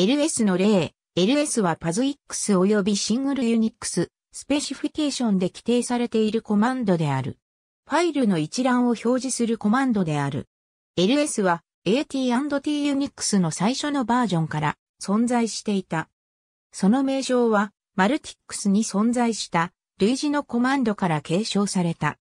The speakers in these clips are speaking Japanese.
LS の例、LS は PASX 及びシングルユニックス、スペシフィケーションで規定されているコマンドである。ファイルの一覧を表示するコマンドである。LS は AT&T ユニックスの最初のバージョンから存在していた。その名称は、マルティックスに存在した類似のコマンドから継承された。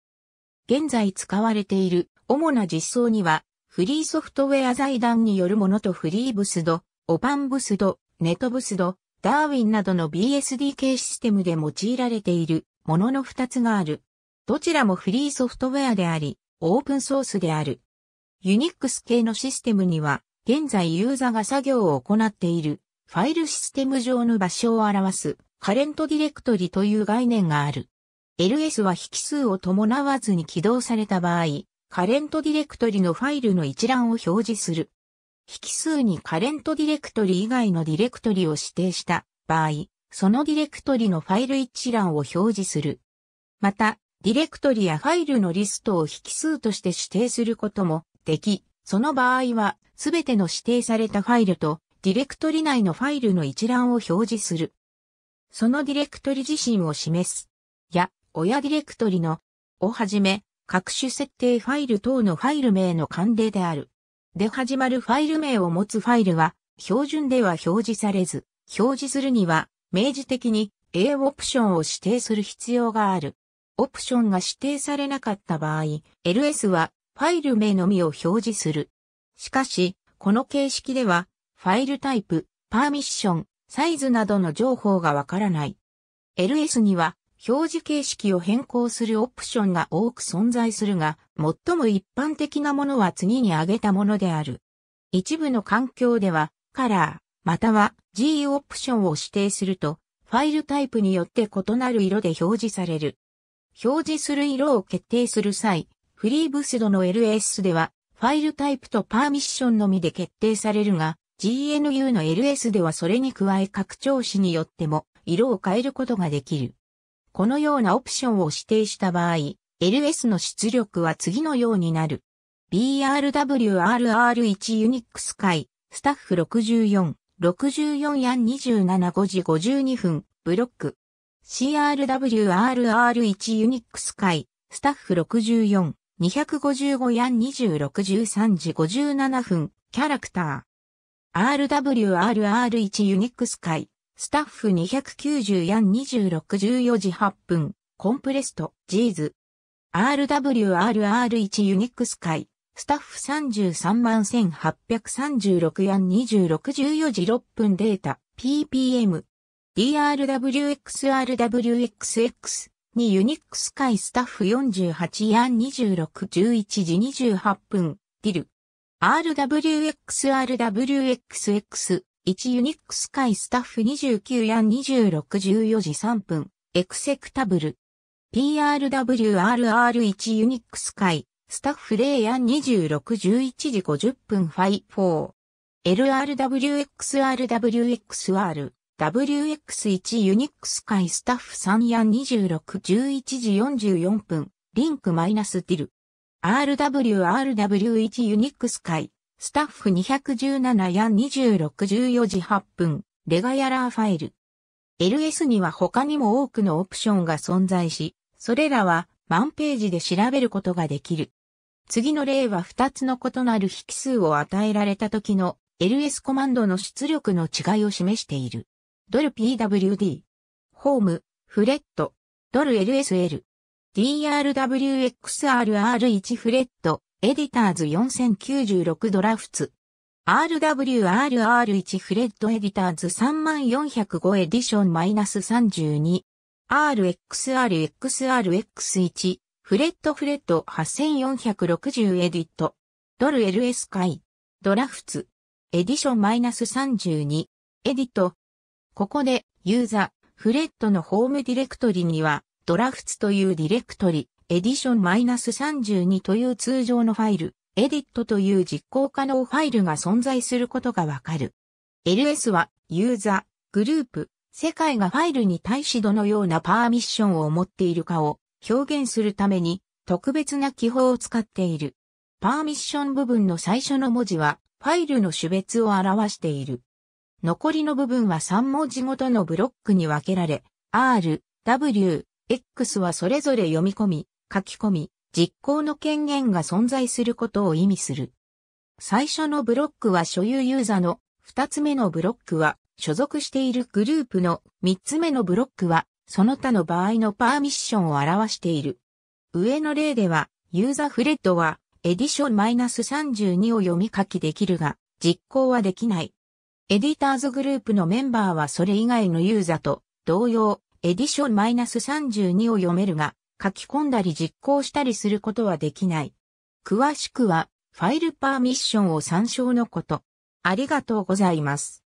現在使われている主な実装には、フリーソフトウェア財団によるものとフリーブスド、オパンブスド、ネトブスド、ダーウィンなどの BSD 系システムで用いられているものの2つがある。どちらもフリーソフトウェアであり、オープンソースである。ユニックス系のシステムには、現在ユーザーが作業を行っているファイルシステム上の場所を表すカレントディレクトリという概念がある。LS は引数を伴わずに起動された場合、カレントディレクトリのファイルの一覧を表示する。引数にカレントディレクトリ以外のディレクトリを指定した場合、そのディレクトリのファイル一覧を表示する。また、ディレクトリやファイルのリストを引数として指定することもでき、その場合は、すべての指定されたファイルと、ディレクトリ内のファイルの一覧を表示する。そのディレクトリ自身を示す。や、親ディレクトリの、をはじめ、各種設定ファイル等のファイル名の関連である。で始まるファイル名を持つファイルは、標準では表示されず、表示するには、明示的に A オプションを指定する必要がある。オプションが指定されなかった場合、ls はファイル名のみを表示する。しかし、この形式では、ファイルタイプ、パーミッション、サイズなどの情報がわからない。ls には表示形式を変更するオプションが多く存在するが、最も一般的なものは次に挙げたものである。一部の環境では、カラー、または G オプションを指定すると、ファイルタイプによって異なる色で表示される。表示する色を決定する際、フリーブスドの LS では、ファイルタイプとパーミッションのみで決定されるが、GNU の LS ではそれに加え拡張子によっても色を変えることができる。このようなオプションを指定した場合、LS の出力は次のようになる。BRWRR1 ユニックス会、スタッフ64、64や27 5時52分、ブロック。CRWRR1 ユニックス会、スタッフ64、255や26 3時57分、キャラクター。RWRR1 ユニックス会、スタッフ290ヤン26 14時8分、コンプレスト、ジーズ。RWRR1 ユニックス会、スタッフ33万1836ヤン26 14時6分データ、PPM。DRWXRWXX にユニックス会スタッフ48ヤン26 11時28分、ディル。RWXRWXX 1ユニックス会スタッフ29や26 14時3分、エクセクタブル。PRWRR1 ユニックス会、スタッフ0や26 11時50分ファイ4。LRWXRWXR、WX1 ユニックス会スタッフ3や26 11時44分、リンクマイナスディル。RWRW1 ユニックス会、スタッフ217や2614時8分、レガヤラーファイル。LS には他にも多くのオプションが存在し、それらは満ページで調べることができる。次の例は2つの異なる引数を与えられた時の LS コマンドの出力の違いを示している。ドル PWD、ホーム、フレット、ドル LSL、DRWXRR1 フレット、エディターズ4096ドラフツ。RWRR1 フレッドエディターズ3405エディションマイナス -32。RXRXRX1 フレッドフレッド8460エディット。ドル LS 回。ドラフツ。エディションマイナス -32。エディット。ここでユーザ、ー、フレッドのホームディレクトリにはドラフツというディレクトリ。エディション -32 という通常のファイル、エディットという実行可能ファイルが存在することがわかる。LS は、ユーザ、グループ、世界がファイルに対しどのようなパーミッションを持っているかを表現するために特別な記法を使っている。パーミッション部分の最初の文字はファイルの種別を表している。残りの部分は3文字ごとのブロックに分けられ、R、W、X はそれぞれ読み込み、書き込み、実行の権限が存在することを意味する。最初のブロックは所有ユーザの、二つ目のブロックは所属しているグループの、三つ目のブロックはその他の場合のパーミッションを表している。上の例では、ユーザフレッドはエディションマイナス -32 を読み書きできるが、実行はできない。エディターズグループのメンバーはそれ以外のユーザと同様、エディションマイナス -32 を読めるが、書き込んだり実行したりすることはできない。詳しくは、ファイルパーミッションを参照のこと。ありがとうございます。